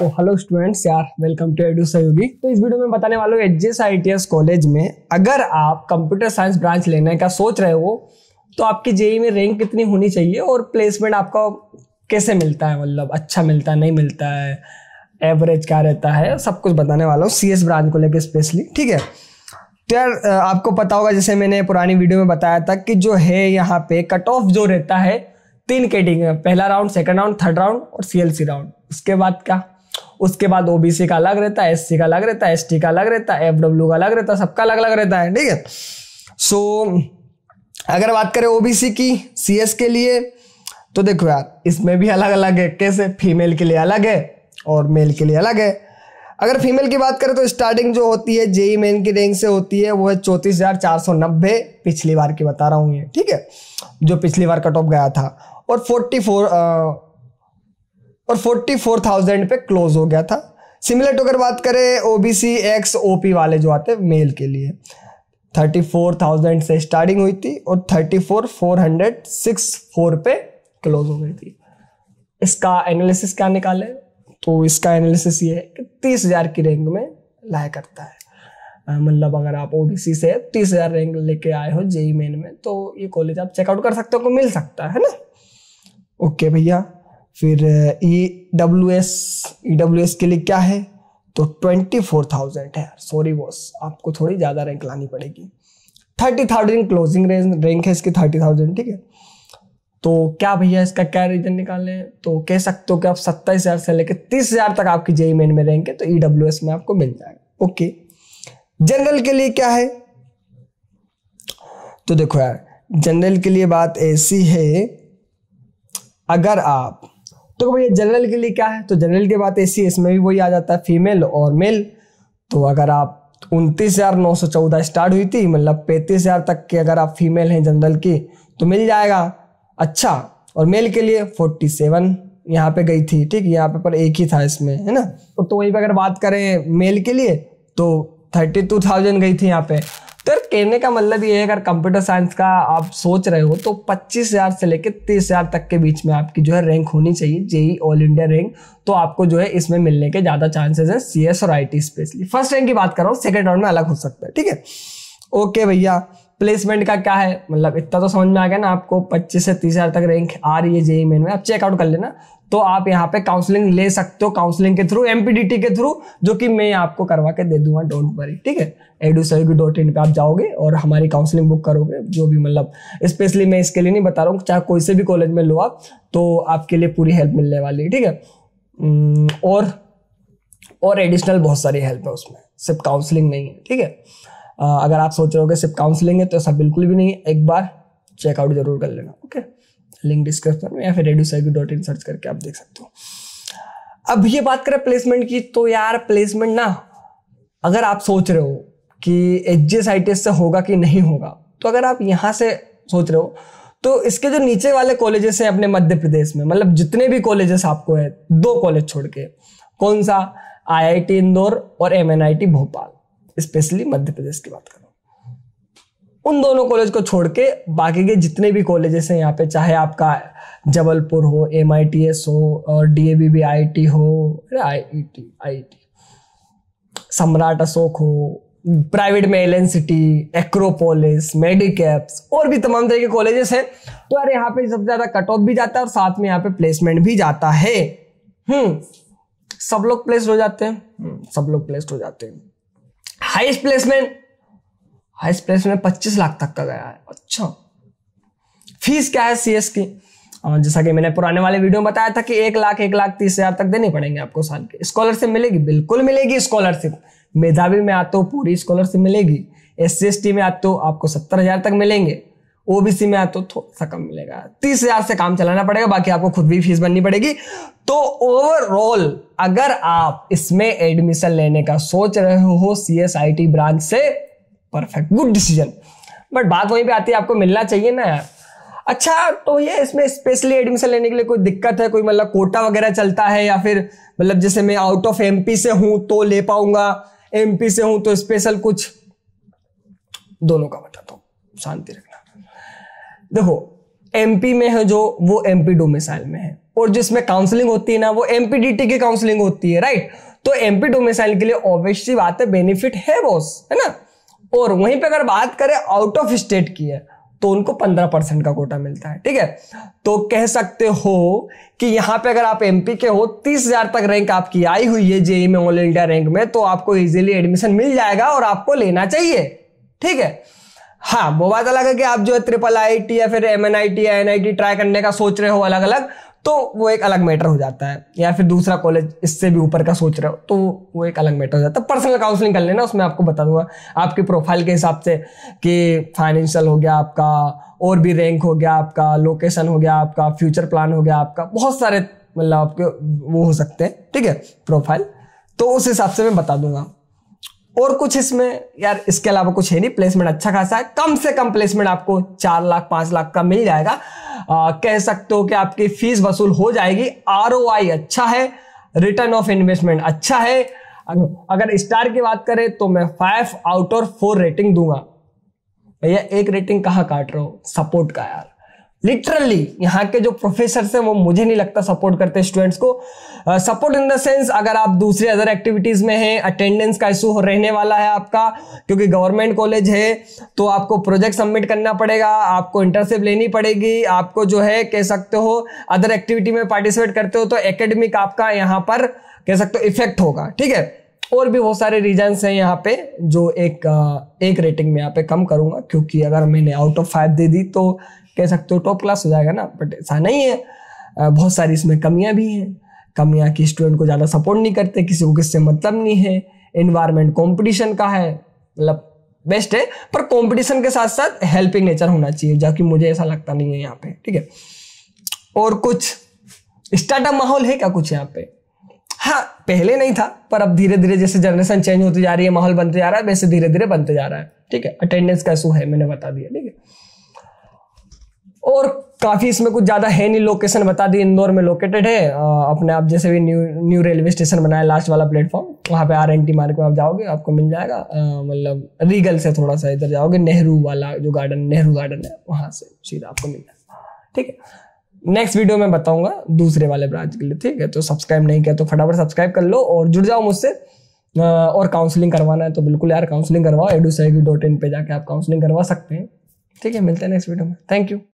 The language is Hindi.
तो हेलो स्टूडेंट्स यार वेलकम टू एडू सहयोगी तो इस वीडियो में बताने वाला हूँ एच कॉलेज में अगर आप कंप्यूटर साइंस ब्रांच लेने का सोच रहे हो तो आपकी जेई में रैंक कितनी होनी चाहिए और प्लेसमेंट आपका कैसे मिलता है मतलब अच्छा मिलता है नहीं मिलता है एवरेज क्या रहता है सब कुछ बताने वाला हूँ सी ब्रांच को लेकर स्पेशली ठीक है तो यार आपको पता होगा जैसे मैंने पुरानी वीडियो में बताया था कि जो है यहाँ पे कट ऑफ जो रहता है तीन कैटिंग पहला round second round third round और सीएलसी राउंड उसके बाद क्या उसके बाद ओबीसी का अलग रहता है एससी का अलग रहता है एसटी का अलग रहता है एफडब्ल्यू का अलग रहता है सबका अलग अलग रहता है ठीक है सो अगर बात करें ओबीसी की सीएस के लिए तो देखो यार इसमें भी अलग अलग है कैसे फीमेल के लिए अलग है और मेल के लिए अलग है अगर फीमेल की बात करें तो स्टार्टिंग जो होती है जेई मेन e की रैंक से होती है वो है चौंतीस हज़ार चार सौ नब्बे पिछली बार की बता रहा हूँ ये ठीक है जो पिछली बार कट ऑफ गया था और फोर्टी फोर और 44,000 पे क्लोज हो गया था सिमिलर टू अगर बात करें ओबीसी एक्स ओपी वाले जो आते हैं मेल के लिए 34,000 से स्टार्टिंग हुई थी और फोर पे क्लोज हो गई थी इसका एनालिसिस क्या निकाले तो इसका एनालिसिस ये है कि तीस हज़ार की रेंज में लाया करता है मतलब अगर आप ओ बी सी से तीस हज़ार रैंक लेके आए हो जेई मेन e में तो ये कॉलेज आप चेकआउट कर सकते हो मिल सकता है ना ओके भैया फिर E W S E W S के लिए क्या है तो ट्वेंटी फोर थाउजेंड है सॉरी बॉस आपको थोड़ी ज़्यादा रैंक लानी पड़ेगी थर्टी थाउजेंड क्लोजिंग रैंक है इसकी थर्टी थाउजेंड ठीक है तो क्या भैया इसका क्या रीजन लें तो कह सकते हो कि आप सत्ताईस हज़ार से लेकर तीस हज़ार तक आपकी जेई मेन e में रैंक है तो ई डब्ल्यू एस में आपको मिल जाएगा ओके जनरल के लिए क्या है तो देखो यार जनरल के लिए बात ऐसी है अगर आप तो भैया जनरल के लिए क्या है तो जनरल की बात ऐसी इसमें भी वही आ जाता है फीमेल और मेल तो अगर आप उनतीस हज़ार नौ सौ चौदह स्टार्ट हुई थी मतलब पैंतीस हज़ार तक की अगर आप फीमेल हैं जनरल की तो मिल जाएगा अच्छा और मेल के लिए फोर्टी सेवन यहाँ पे गई थी ठीक यहाँ पे पर एक ही था इसमें है ना तो वहीं पर अगर बात करें मेल के लिए तो थर्टी टू थाउजेंड गई थी यहाँ पे तो कहने का मतलब ये है अगर कंप्यूटर साइंस का आप सोच रहे हो तो पच्चीस हज़ार से लेकर तीस हज़ार तक के बीच में आपकी जो है रैंक होनी चाहिए जेई ऑल इंडिया रैंक तो आपको जो है इसमें मिलने के ज़्यादा चांसेस हैं सी और आई स्पेशली फर्स्ट रैंक की बात कर रहा हूँ सेकेंड राउंड में अलग हो सकता है ठीक है ओके भैया प्लेसमेंट का क्या है मतलब इतना तो समझ में आ गया ना आपको पच्चीस से तीस हजार तक रैंक आ रही है जेई मेन में आप चेकआउट कर लेना तो आप यहाँ पे काउंसलिंग ले सकते हो काउंसलिंग के थ्रू एमपीडीटी के थ्रू जो कि मैं आपको करवा के दे दूंगा डोंट वरी ठीक है एडूसर्वी डॉट इन पर आप जाओगे और हमारी काउंसलिंग बुक करोगे जो भी मतलब स्पेशली मैं इसके लिए नहीं बता रहा हूँ चाहे कोई से भी कॉलेज में लो आप तो आपके लिए पूरी हेल्प मिलने वाली है ठीक है और और एडिशनल बहुत सारी हेल्प है उसमें सिर्फ काउंसलिंग नहीं है ठीक है अगर आप सोच रहे हो कि सिर्फ काउंसलिंग है तो ऐसा बिल्कुल भी नहीं एक बार चेकआउट जरूर कर लेना ओके लिंक डिस्क्रिप्शन में या फिर रेडियो डॉट इन सर्च करके आप देख सकते हो अब ये बात करें प्लेसमेंट की तो यार प्लेसमेंट ना अगर आप सोच रहे हो कि एच से होगा कि नहीं होगा तो अगर आप यहाँ से सोच रहे हो तो इसके जो नीचे वाले कॉलेजेस हैं अपने मध्य प्रदेश में मतलब जितने भी कॉलेजेस आपको है दो कॉलेज छोड़ के कौन सा टी इंदौर और टी भोपाल स्पेशली मध्य प्रदेश की बात करूँ उन दोनों कॉलेज को छोड़ के बाकी के जितने भी कॉलेजेस हैं यहाँ पे चाहे आपका जबलपुर हो एम हो और D A B B I T हो I E T I T सम्राट अशोक हो प्राइवेट में एल सिटी एक्रोपोलिस मेडिकैप्स और भी तमाम तरह के कॉलेजेस हैं तो यार यहाँ पे सबसे ज़्यादा कट ऑफ भी जाता है और साथ में यहाँ पे प्लेसमेंट भी जाता है हम्म सब लोग प्लेस्ड हो जाते हैं हम्म, सब लोग प्लेस्ड हो जाते हैं हाईएस्ट प्लेसमेंट हाईएस्ट प्लेसमेंट पच्चीस लाख तक का गया है अच्छा फीस क्या है सीएस की जैसा कि मैंने पुराने वाले वीडियो में बताया था कि एक लाख एक लाख तीस हजार तक देने पड़ेंगे आपको साल के स्कॉलरशिप मिलेगी बिल्कुल मिलेगी स्कॉलरशिप मेधावी में आते हो पूरी स्कॉलरशिप मिलेगी एस सी में आते हो आपको सत्तर हजार तक मिलेंगे ओबीसी में है तो थोड़ा सा कम मिलेगा तीस हजार से काम चलाना पड़ेगा बाकी आपको खुद भी फीस भरनी पड़ेगी तो ओवरऑल अगर आप इसमें एडमिशन लेने का सोच रहे हो सी ब्रांच से परफेक्ट गुड डिसीजन बट बात वहीं पे आती है आपको मिलना चाहिए ना यार अच्छा तो ये इसमें स्पेशली एडमिशन लेने के लिए कोई दिक्कत है कोई मतलब कोटा वगैरह चलता है या फिर मतलब जैसे मैं आउट ऑफ एमपी से हूं तो ले पाऊंगा एमपी से हूं तो स्पेशल कुछ दोनों का बताता हूं शांति रखें देखो एमपी में है जो वो एमपी डोमिसाइल में है और जिसमें काउंसलिंग होती है ना वो एमपीडीटी की काउंसलिंग होती है राइट तो एमपी डोमिसाइल के लिए ऑब्वियसली बात है बेनिफिट है बॉस है ना और वहीं पे अगर बात करें आउट ऑफ स्टेट की है तो उनको पंद्रह परसेंट का कोटा मिलता है ठीक है तो कह सकते हो कि यहां पे अगर आप एमपी के हो तीस हजार तक रैंक आपकी आई हुई है जेई में ऑल इंडिया रैंक में तो आपको इजीली एडमिशन मिल जाएगा और आपको लेना चाहिए ठीक है हाँ वो बात अलग है कि आप जो है ट्रिपल आई टी या फिर एम एन आई टी या एन आई टी ट्राई करने का सोच रहे हो अलग अलग तो वो एक अलग मैटर हो जाता है या फिर दूसरा कॉलेज इससे भी ऊपर का सोच रहे हो तो वो एक अलग मैटर हो जाता है पर्सनल काउंसलिंग कर लेना उसमें आपको बता दूंगा आपके प्रोफाइल के हिसाब से कि फाइनेंशियल हो गया आपका और भी रैंक हो गया आपका लोकेशन हो गया आपका फ्यूचर प्लान हो गया आपका बहुत सारे मतलब आपके वो हो सकते हैं ठीक है प्रोफाइल तो उस हिसाब से मैं बता दूंगा और कुछ इसमें यार इसके अलावा कुछ है नहीं प्लेसमेंट अच्छा खासा है कम से कम प्लेसमेंट आपको चार लाख पांच लाख का मिल जाएगा आ, कह सकते हो कि आपकी फीस वसूल हो जाएगी आर अच्छा है रिटर्न ऑफ इन्वेस्टमेंट अच्छा है अगर स्टार की बात करें तो मैं फाइव आउट और फोर रेटिंग दूंगा भैया एक रेटिंग कहाँ काट रहा हूं सपोर्ट का यार लिटरली यहाँ के जो प्रोफेसर हैं वो मुझे नहीं लगता सपोर्ट करते स्टूडेंट्स को सपोर्ट इन द सेंस अगर आप दूसरे अदर एक्टिविटीज में हैं अटेंडेंस का इशू रहने वाला है आपका क्योंकि गवर्नमेंट कॉलेज है तो आपको प्रोजेक्ट सबमिट करना पड़ेगा आपको इंटर्नशिप लेनी पड़ेगी आपको जो है कह सकते हो अदर एक्टिविटी में पार्टिसिपेट करते हो तो एकेडमिक आपका यहाँ पर कह सकते हो इफेक्ट होगा ठीक है और भी बहुत सारे रीजन्स हैं यहाँ पे जो एक एक रेटिंग में यहाँ पे कम करूँगा क्योंकि अगर मैंने आउट ऑफ फाइव दे दी तो कह सकते हो टॉप क्लास हो जाएगा ना बट ऐसा नहीं है बहुत सारी इसमें कमियाँ भी हैं कमियाँ कि स्टूडेंट को ज़्यादा सपोर्ट नहीं करते किसी को किससे मतलब नहीं है इन्वायरमेंट कॉम्पिटिशन का है मतलब बेस्ट है पर कॉम्पिटिशन के साथ साथ हेल्पिंग नेचर होना चाहिए जबकि मुझे ऐसा लगता नहीं है यहाँ पे ठीक है और कुछ स्टार्टअप माहौल है क्या कुछ यहाँ पे हाँ पहले नहीं था पर अब धीरे धीरे जैसे जनरेशन चेंज होती जा रही है माहौल बनते जा रहा है वैसे धीरे धीरे बनते जा रहा है ठीक है अटेंडेंस का इशू है मैंने बता दिया ठीक है और काफ़ी इसमें कुछ ज़्यादा है नहीं लोकेशन बता दी इंदौर में लोकेटेड है अपने आप जैसे भी न्यू न्यू रेलवे स्टेशन बनाया लास्ट वाला प्लेटफॉर्म वहाँ पे आर एन टी मार्ग में आप जाओगे आपको मिल जाएगा मतलब रीगल से थोड़ा सा इधर जाओगे नेहरू वाला जो गार्डन नेहरू गार्डन है वहाँ से सीधा आपको मिल जाएगा ठीक है नेक्स्ट वीडियो में बताऊंगा दूसरे वाले ब्रांच के लिए ठीक है तो सब्सक्राइब नहीं किया तो फटाफट सब्सक्राइब कर लो और जुड़ जाओ मुझसे और काउंसलिंग करवाना है तो बिल्कुल यार काउंसलिंग करवाओ एडूसैगी डॉट इन पर जाके आप काउंसलिंग करवा सकते हैं ठीक है मिलते हैं नेक्स्ट वीडियो में थैंक यू